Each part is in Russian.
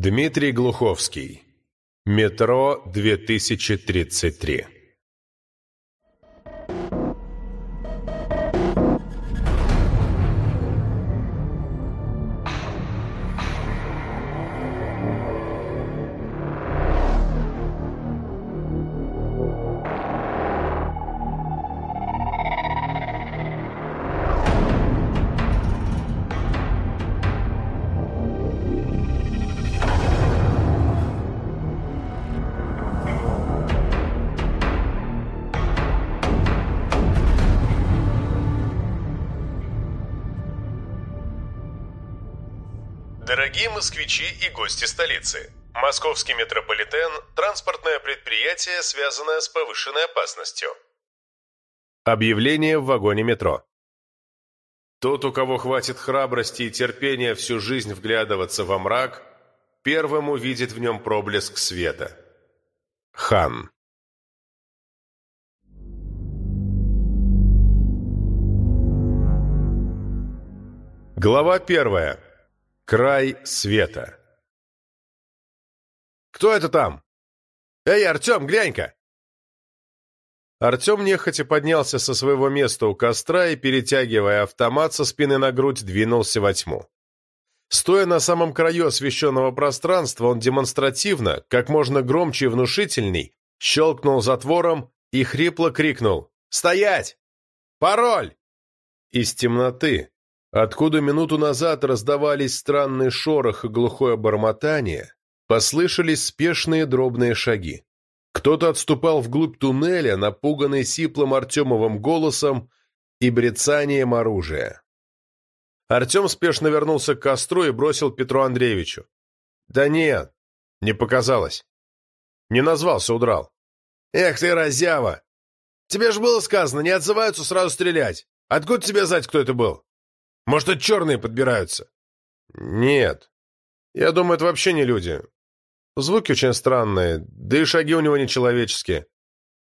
Дмитрий Глуховский. Метро 2033. Дорогие москвичи и гости столицы, Московский метрополитен – транспортное предприятие, связанное с повышенной опасностью. Объявление в вагоне метро. Тот, у кого хватит храбрости и терпения всю жизнь вглядываться во мрак, первым увидит в нем проблеск света. Хан. Глава первая. Край света. «Кто это там? Эй, Артем, глянь-ка!» Артем нехотя поднялся со своего места у костра и, перетягивая автомат со спины на грудь, двинулся во тьму. Стоя на самом краю освещенного пространства, он демонстративно, как можно громче и внушительней, щелкнул затвором и хрипло крикнул «Стоять! Пароль!» Из темноты, Откуда минуту назад раздавались странный шорох и глухое бормотание, послышались спешные дробные шаги. Кто-то отступал вглубь туннеля, напуганный сиплым Артемовым голосом и брецанием оружия. Артем спешно вернулся к костру и бросил Петру Андреевичу. «Да нет, не показалось. Не назвался, удрал». «Эх ты, разява! Тебе же было сказано, не отзываются, сразу стрелять. Откуда тебе знать, кто это был?» Может, это черные подбираются?» «Нет. Я думаю, это вообще не люди. Звуки очень странные, да и шаги у него нечеловеческие.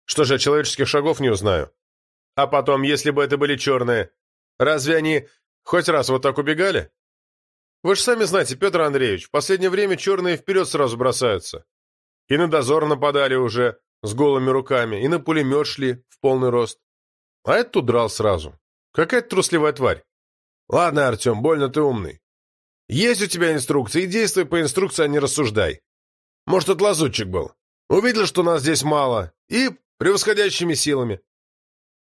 Что же, я человеческих шагов не узнаю. А потом, если бы это были черные, разве они хоть раз вот так убегали? Вы же сами знаете, Петр Андреевич, в последнее время черные вперед сразу бросаются. И на дозор нападали уже с голыми руками, и на пулемет шли в полный рост. А этот удрал сразу. какая трусливая тварь. Ладно, Артем, больно ты умный. Есть у тебя инструкции, действуй по инструкции, а не рассуждай. Может, это лазутчик был. Увидел, что нас здесь мало. И превосходящими силами.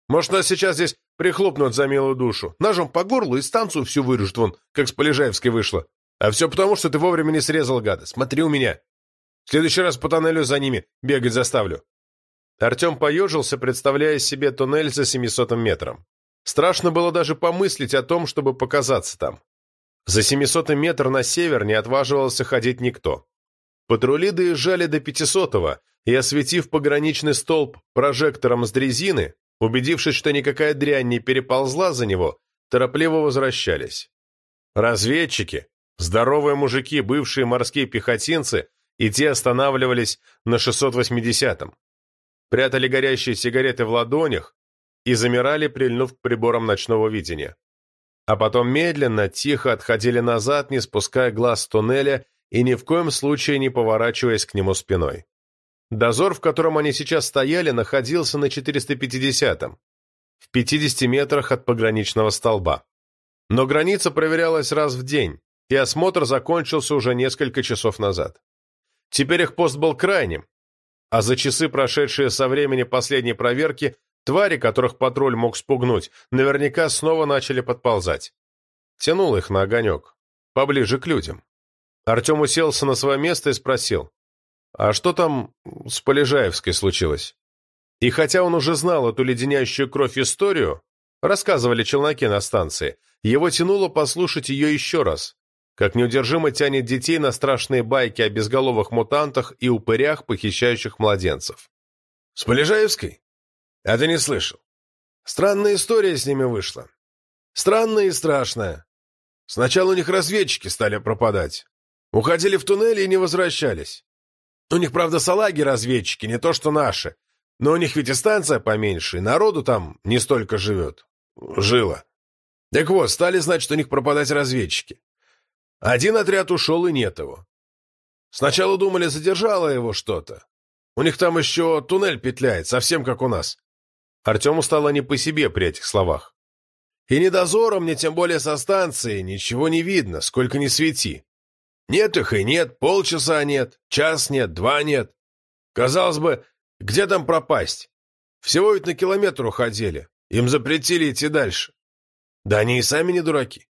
Может, нас сейчас здесь прихлопнут за милую душу. Ножом по горлу и станцию всю вырежут вон, как с Полежаевской вышло. А все потому, что ты вовремя не срезал гада. Смотри у меня. В следующий раз по тоннелю за ними бегать заставлю. Артем поежился, представляя себе туннель за 700 метром. Страшно было даже помыслить о том, чтобы показаться там. За 700 метр на север не отваживался ходить никто. Патрули доезжали до 500-го, и, осветив пограничный столб прожектором с дрезины, убедившись, что никакая дрянь не переползла за него, торопливо возвращались. Разведчики, здоровые мужики, бывшие морские пехотинцы, и те останавливались на 680-м. Прятали горящие сигареты в ладонях, и замирали, прильнув к приборам ночного видения. А потом медленно, тихо отходили назад, не спуская глаз с туннеля и ни в коем случае не поворачиваясь к нему спиной. Дозор, в котором они сейчас стояли, находился на 450-м, в 50 метрах от пограничного столба. Но граница проверялась раз в день, и осмотр закончился уже несколько часов назад. Теперь их пост был крайним, а за часы, прошедшие со времени последней проверки, Твари, которых патруль мог спугнуть, наверняка снова начали подползать. Тянул их на огонек, поближе к людям. Артем уселся на свое место и спросил, «А что там с Полежаевской случилось?» И хотя он уже знал эту леденящую кровь историю, рассказывали челноки на станции, его тянуло послушать ее еще раз, как неудержимо тянет детей на страшные байки о безголовых мутантах и упырях, похищающих младенцев. «С Полежаевской?» А ты не слышал. Странная история с ними вышла. Странная и страшная. Сначала у них разведчики стали пропадать. Уходили в туннели и не возвращались. У них, правда, салаги-разведчики, не то что наши. Но у них ведь и станция поменьше, и народу там не столько живет. Жило. Так вот, стали, значит, у них пропадать разведчики. Один отряд ушел, и нет его. Сначала думали, задержало его что-то. У них там еще туннель петляет, совсем как у нас. Артему стало не по себе при этих словах. «И не дозором мне, тем более со станции, ничего не видно, сколько ни свети. Нет их и нет, полчаса нет, час нет, два нет. Казалось бы, где там пропасть? Всего ведь на километр уходили, им запретили идти дальше. Да они и сами не дураки.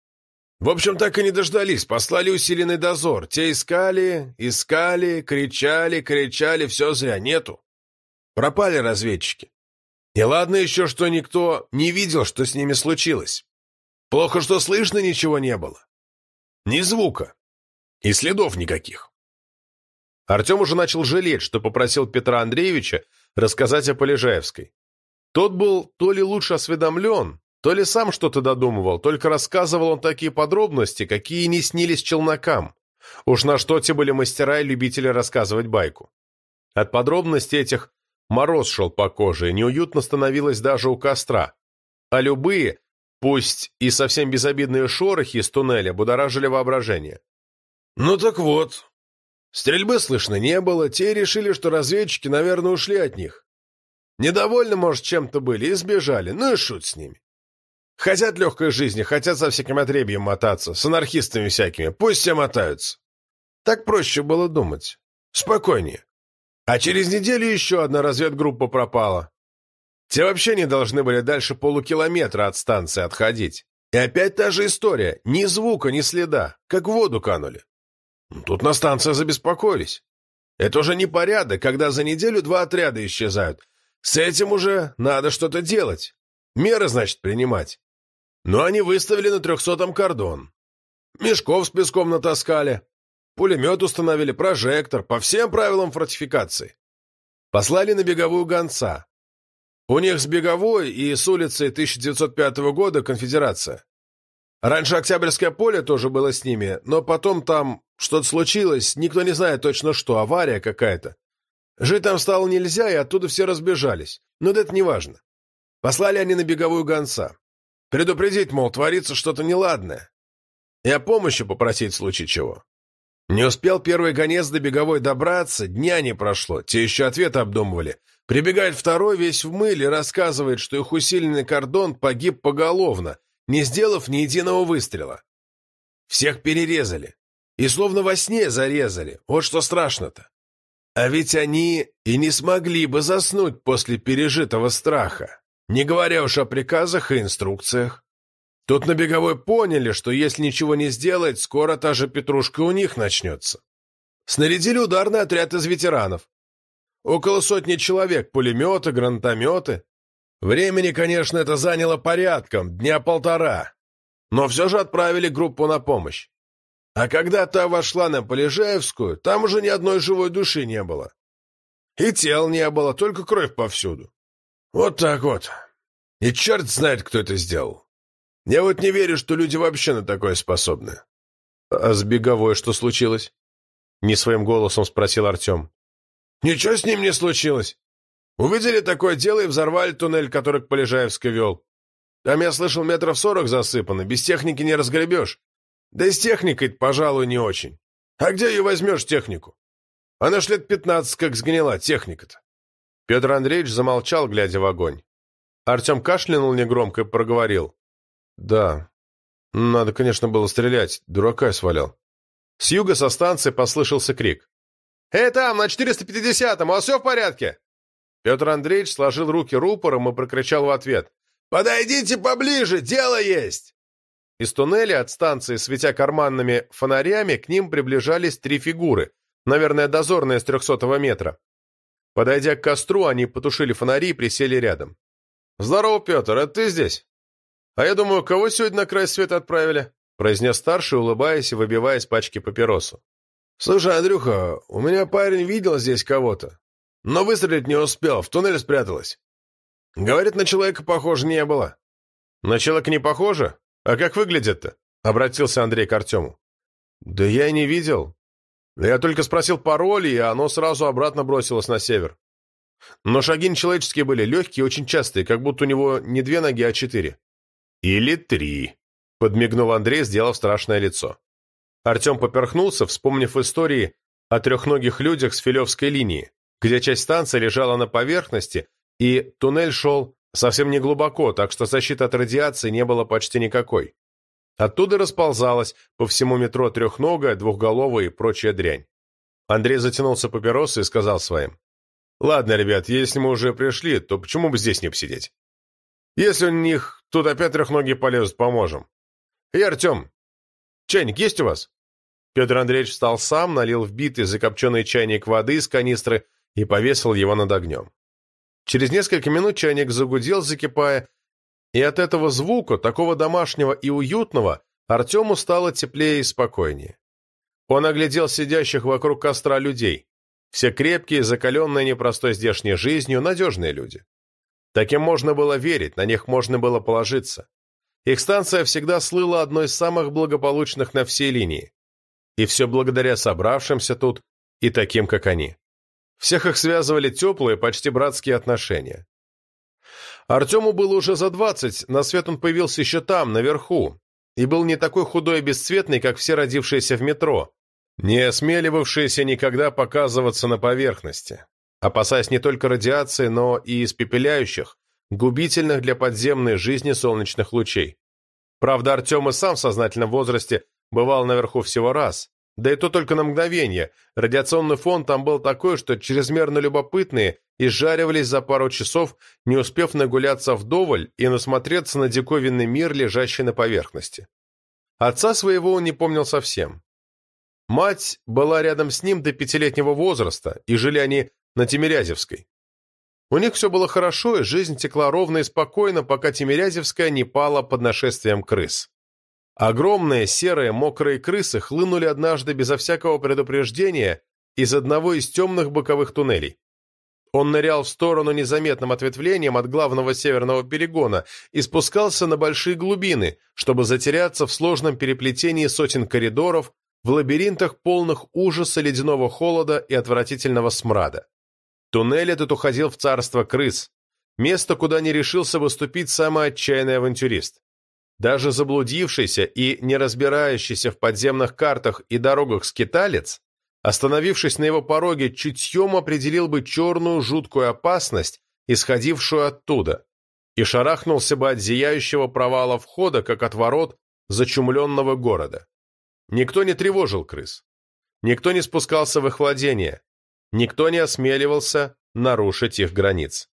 В общем, так и не дождались, послали усиленный дозор. Те искали, искали, кричали, кричали, все зря, нету. Пропали разведчики. И ладно еще, что никто не видел, что с ними случилось. Плохо, что слышно ничего не было. Ни звука. И следов никаких. Артем уже начал жалеть, что попросил Петра Андреевича рассказать о Полежаевской. Тот был то ли лучше осведомлен, то ли сам что-то додумывал, только рассказывал он такие подробности, какие не снились челнокам. Уж на что те были мастера и любители рассказывать байку. От подробностей этих Мороз шел по коже, неуютно становилось даже у костра. А любые, пусть и совсем безобидные шорохи из туннеля будоражили воображение. «Ну так вот. Стрельбы слышно не было, те решили, что разведчики, наверное, ушли от них. Недовольны, может, чем-то были и сбежали, ну и шут с ними. Хотят легкой жизни, хотят со всяким отребьем мотаться, с анархистами всякими, пусть все мотаются. Так проще было думать. Спокойнее. А через неделю еще одна разведгруппа пропала. Те вообще не должны были дальше полукилометра от станции отходить. И опять та же история. Ни звука, ни следа. Как в воду канули. Ну, тут на станции забеспокоились. Это уже не порядок, когда за неделю два отряда исчезают. С этим уже надо что-то делать. Меры, значит, принимать. Но они выставили на трехсотом кордон. Мешков с песком натаскали. Пулемет установили, прожектор, по всем правилам фортификации. Послали на беговую гонца. У них с беговой и с улицей 1905 года конфедерация. Раньше Октябрьское поле тоже было с ними, но потом там что-то случилось, никто не знает точно что, авария какая-то. Жить там стало нельзя, и оттуда все разбежались. Но это неважно. Послали они на беговую гонца. Предупредить, мол, творится что-то неладное. И о помощи попросить в случае чего. Не успел первый гонец до беговой добраться, дня не прошло, те еще ответ обдумывали. Прибегает второй, весь в мыле, рассказывает, что их усиленный кордон погиб поголовно, не сделав ни единого выстрела. Всех перерезали. И словно во сне зарезали. Вот что страшно-то. А ведь они и не смогли бы заснуть после пережитого страха, не говоря уж о приказах и инструкциях. Тут на беговой поняли, что если ничего не сделать, скоро та же петрушка у них начнется. Снарядили ударный отряд из ветеранов. Около сотни человек, пулеметы, гранатометы. Времени, конечно, это заняло порядком, дня полтора. Но все же отправили группу на помощь. А когда та вошла на Полежаевскую, там уже ни одной живой души не было. И тел не было, только кровь повсюду. Вот так вот. И черт знает, кто это сделал. Я вот не верю, что люди вообще на такое способны. А с беговой что случилось? Не своим голосом спросил Артем. Ничего с ним не случилось. Увидели такое дело и взорвали туннель, который к Полежаевской вел. Там, я слышал, метров сорок засыпано, без техники не разгребешь. Да и с техникой пожалуй, не очень. А где ее возьмешь, технику? Она ж лет пятнадцать как сгнила, техника-то. Петр Андреевич замолчал, глядя в огонь. Артем кашлянул негромко и проговорил. «Да. Надо, конечно, было стрелять. Дурака свалял». С юга со станции послышался крик. «Эй, там, на 450-м, у вас все в порядке?» Петр Андреевич сложил руки рупором и прокричал в ответ. «Подойдите поближе, дело есть!» Из туннеля от станции, светя карманными фонарями, к ним приближались три фигуры, наверное, дозорные с трехсотого метра. Подойдя к костру, они потушили фонари и присели рядом. «Здорово, Петр, а ты здесь?» «А я думаю, кого сегодня на край света отправили?» произнес старший, улыбаясь и выбивая из пачки папиросу. «Слушай, Андрюха, у меня парень видел здесь кого-то, но выстрелить не успел, в туннель спряталась. Говорит, на человека похоже не было». «На человека не похоже? А как выглядит-то?» обратился Андрей к Артему. «Да я и не видел. Я только спросил пароль, и оно сразу обратно бросилось на север. Но шаги нечеловеческие были, легкие, очень частые, как будто у него не две ноги, а четыре. «Или три», — подмигнул Андрей, сделав страшное лицо. Артем поперхнулся, вспомнив истории о трехногих людях с Филевской линии, где часть станции лежала на поверхности, и туннель шел совсем не глубоко, так что защиты от радиации не было почти никакой. Оттуда расползалась по всему метро трехногая, двухголовая и прочая дрянь. Андрей затянулся папиросы и сказал своим. «Ладно, ребят, если мы уже пришли, то почему бы здесь не посидеть?» Если у них тут опять трехноги полезут, поможем. И Артем, чайник есть у вас? Петр Андреевич встал сам, налил в битый закопченный чайник воды из канистры и повесил его над огнем. Через несколько минут чайник загудел, закипая, и от этого звука, такого домашнего и уютного, Артему стало теплее и спокойнее. Он оглядел сидящих вокруг костра людей. Все крепкие, закаленные непростой здешней жизнью, надежные люди. Таким можно было верить, на них можно было положиться. Их станция всегда слыла одной из самых благополучных на всей линии. И все благодаря собравшимся тут и таким, как они. Всех их связывали теплые, почти братские отношения. Артему было уже за двадцать, на свет он появился еще там, наверху, и был не такой худой и бесцветный, как все родившиеся в метро, не осмеливавшиеся никогда показываться на поверхности опасаясь не только радиации, но и испепеляющих, губительных для подземной жизни солнечных лучей. Правда, Артем и сам в сознательном возрасте бывал наверху всего раз, да и то только на мгновение. Радиационный фон там был такой, что чрезмерно любопытные изжаривались за пару часов, не успев нагуляться вдоволь и насмотреться на диковинный мир, лежащий на поверхности. Отца своего он не помнил совсем. Мать была рядом с ним до пятилетнего возраста, и жили они на Тимирязевской. У них все было хорошо, и жизнь текла ровно и спокойно, пока Тимирязевская не пала под нашествием крыс. Огромные серые мокрые крысы хлынули однажды безо всякого предупреждения из одного из темных боковых туннелей. Он нырял в сторону незаметным ответвлением от главного северного перегона и спускался на большие глубины, чтобы затеряться в сложном переплетении сотен коридоров, в лабиринтах полных ужаса ледяного холода и отвратительного смрада. Туннель этот уходил в царство крыс, место, куда не решился выступить самый отчаянный авантюрист. Даже заблудившийся и не разбирающийся в подземных картах и дорогах скиталец, остановившись на его пороге, чутьем определил бы черную жуткую опасность, исходившую оттуда, и шарахнулся бы от зияющего провала входа, как от ворот зачумленного города. Никто не тревожил крыс. Никто не спускался в их владение, Никто не осмеливался нарушить их границ.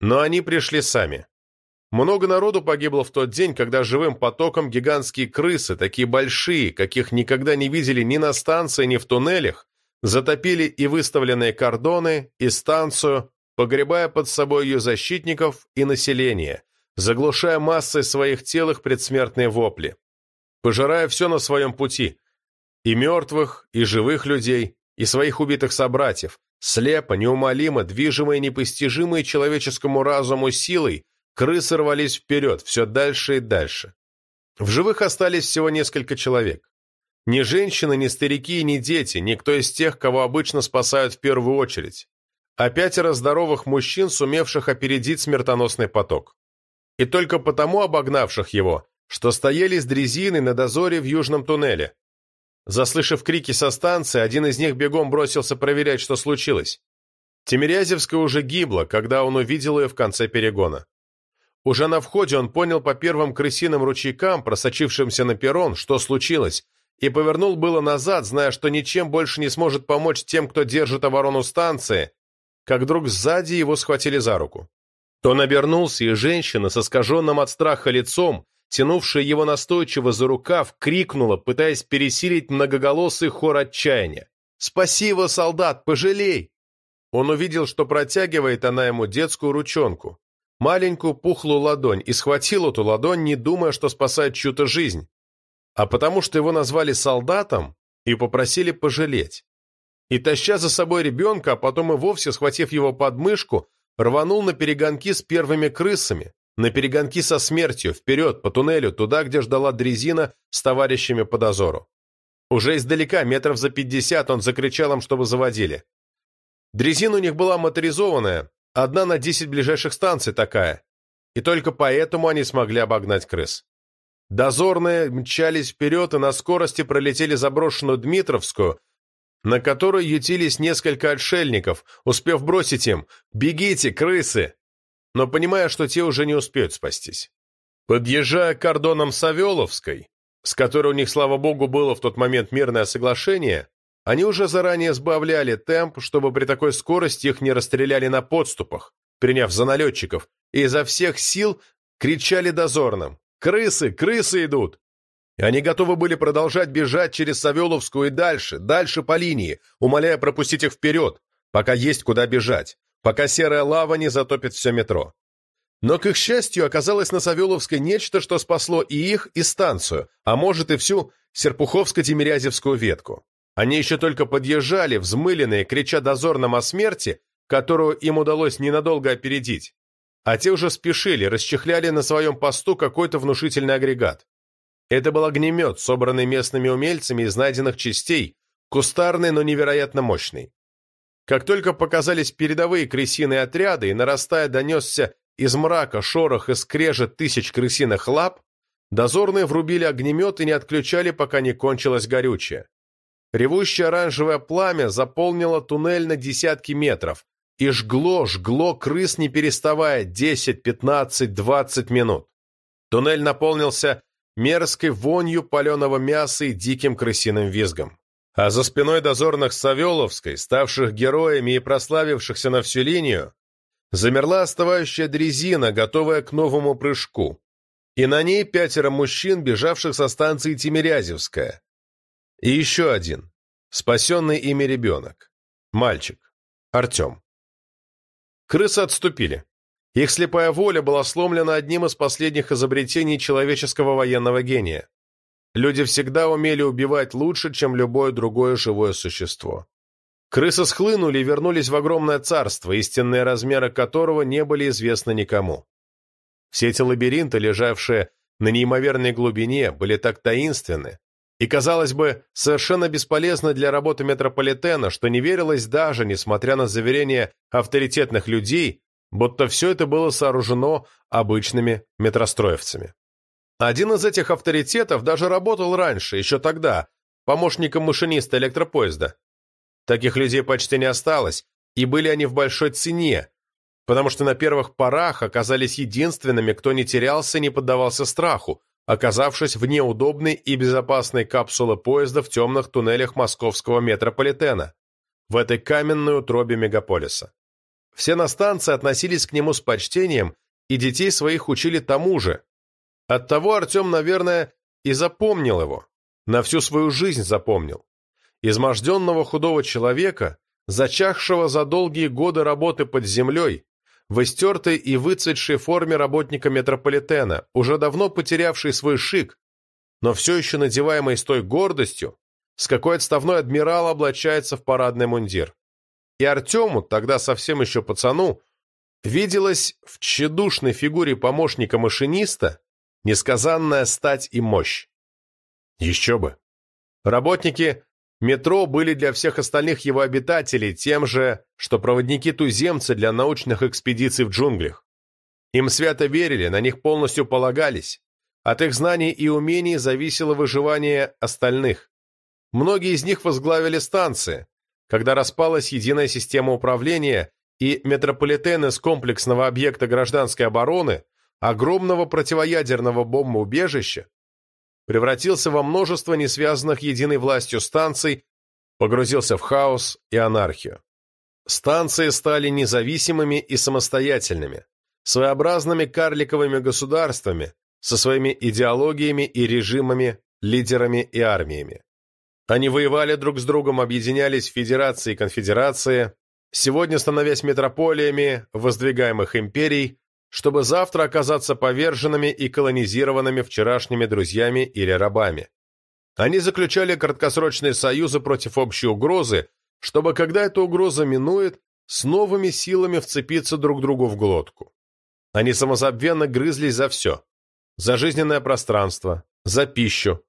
Но они пришли сами. Много народу погибло в тот день, когда живым потоком гигантские крысы, такие большие, каких никогда не видели ни на станции, ни в туннелях, затопили и выставленные кордоны, и станцию, погребая под собой ее защитников и население, заглушая массой своих тел их предсмертные вопли, пожирая все на своем пути, и мертвых, и живых людей, и своих убитых собратьев, слепо, неумолимо, движимые непостижимой человеческому разуму силой, крысы рвались вперед, все дальше и дальше. В живых остались всего несколько человек. Ни женщины, ни старики, ни дети, никто из тех, кого обычно спасают в первую очередь. А пятеро здоровых мужчин, сумевших опередить смертоносный поток. И только потому обогнавших его, что стояли с дрезиной на дозоре в южном туннеле, Заслышав крики со станции, один из них бегом бросился проверять, что случилось. Тимирязевская уже гибла, когда он увидел ее в конце перегона. Уже на входе он понял по первым крысиным ручейкам, просочившимся на перрон, что случилось, и повернул было назад, зная, что ничем больше не сможет помочь тем, кто держит оборону станции, как вдруг сзади его схватили за руку. Он обернулся, и женщина с искаженным от страха лицом, тянувшая его настойчиво за рукав, крикнула, пытаясь пересилить многоголосый хор отчаяния. Спасибо, солдат, пожалей!» Он увидел, что протягивает она ему детскую ручонку, маленькую пухлую ладонь, и схватил эту ладонь, не думая, что спасает чью-то жизнь, а потому что его назвали солдатом и попросили пожалеть. И, таща за собой ребенка, а потом и вовсе схватив его под мышку, рванул на перегонки с первыми крысами, на перегонки со смертью, вперед, по туннелю, туда, где ждала дрезина с товарищами по дозору. Уже издалека, метров за пятьдесят, он закричал им, чтобы заводили. Дрезина у них была моторизованная, одна на десять ближайших станций такая. И только поэтому они смогли обогнать крыс. Дозорные мчались вперед и на скорости пролетели заброшенную Дмитровскую, на которой ютились несколько отшельников, успев бросить им «Бегите, крысы!» но понимая, что те уже не успеют спастись. Подъезжая к кордонам Савеловской, с которой у них, слава богу, было в тот момент мирное соглашение, они уже заранее сбавляли темп, чтобы при такой скорости их не расстреляли на подступах, приняв за налетчиков, и изо всех сил кричали дозорным «Крысы! Крысы идут!». И они готовы были продолжать бежать через Савеловскую и дальше, дальше по линии, умоляя пропустить их вперед, пока есть куда бежать пока серая лава не затопит все метро. Но, к их счастью, оказалось на Савеловской нечто, что спасло и их, и станцию, а может и всю Серпуховско-Тимирязевскую ветку. Они еще только подъезжали, взмыленные, крича дозорным о смерти, которую им удалось ненадолго опередить. А те уже спешили, расчехляли на своем посту какой-то внушительный агрегат. Это был огнемет, собранный местными умельцами из найденных частей, кустарный, но невероятно мощный. Как только показались передовые крысиные отряды и, нарастая, донесся из мрака шорох и скрежет тысяч крысиных лап, дозорные врубили огнемет и не отключали, пока не кончилось горючее. Ревущее оранжевое пламя заполнило туннель на десятки метров и жгло, жгло крыс, не переставая, 10, 15, 20 минут. Туннель наполнился мерзкой вонью паленого мяса и диким крысиным визгом. А за спиной дозорных Савеловской, ставших героями и прославившихся на всю линию, замерла остывающая дрезина, готовая к новому прыжку. И на ней пятеро мужчин, бежавших со станции Тимирязевская. И еще один, спасенный ими ребенок. Мальчик. Артем. Крысы отступили. Их слепая воля была сломлена одним из последних изобретений человеческого военного гения. Люди всегда умели убивать лучше, чем любое другое живое существо. Крысы схлынули и вернулись в огромное царство, истинные размеры которого не были известны никому. Все эти лабиринты, лежавшие на неимоверной глубине, были так таинственны и, казалось бы, совершенно бесполезны для работы метрополитена, что не верилось даже, несмотря на заверения авторитетных людей, будто все это было сооружено обычными метростроевцами. Один из этих авторитетов даже работал раньше, еще тогда, помощником машиниста электропоезда. Таких людей почти не осталось, и были они в большой цене, потому что на первых порах оказались единственными, кто не терялся и не поддавался страху, оказавшись в неудобной и безопасной капсуле поезда в темных туннелях московского метрополитена, в этой каменной утробе мегаполиса. Все на станции относились к нему с почтением, и детей своих учили тому же, Оттого Артем, наверное, и запомнил его. На всю свою жизнь запомнил. Изможденного худого человека, зачахшего за долгие годы работы под землей, в истертой и выцветшей форме работника метрополитена, уже давно потерявший свой шик, но все еще надеваемый с той гордостью, с какой отставной адмирал облачается в парадный мундир. И Артему, тогда совсем еще пацану, виделось в тщедушной фигуре помощника машиниста несказанная стать и мощь. Еще бы. Работники метро были для всех остальных его обитателей тем же, что проводники-туземцы для научных экспедиций в джунглях. Им свято верили, на них полностью полагались. От их знаний и умений зависело выживание остальных. Многие из них возглавили станции, когда распалась единая система управления и метрополитены с комплексного объекта гражданской обороны огромного противоядерного бомбоубежища, превратился во множество несвязанных единой властью станций, погрузился в хаос и анархию. Станции стали независимыми и самостоятельными, своеобразными карликовыми государствами со своими идеологиями и режимами, лидерами и армиями. Они воевали друг с другом, объединялись в федерации и конфедерации, сегодня становясь метрополиями воздвигаемых империй, чтобы завтра оказаться поверженными и колонизированными вчерашними друзьями или рабами. Они заключали краткосрочные союзы против общей угрозы, чтобы, когда эта угроза минует, с новыми силами вцепиться друг другу в глотку. Они самозабвенно грызлись за все. За жизненное пространство, за пищу,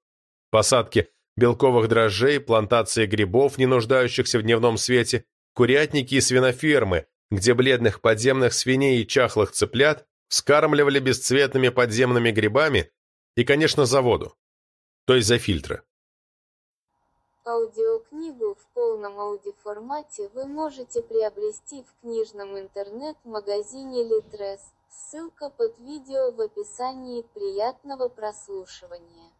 посадки белковых дрожжей, плантации грибов, не нуждающихся в дневном свете, курятники и свинофермы, где бледных подземных свиней и чахлых цыплят скармливали бесцветными подземными грибами и, конечно, за воду, то есть за фильтры. Аудиокнигу в полном аудиоформате вы можете приобрести в книжном интернет-магазине Литрес. Ссылка под видео в описании. Приятного прослушивания.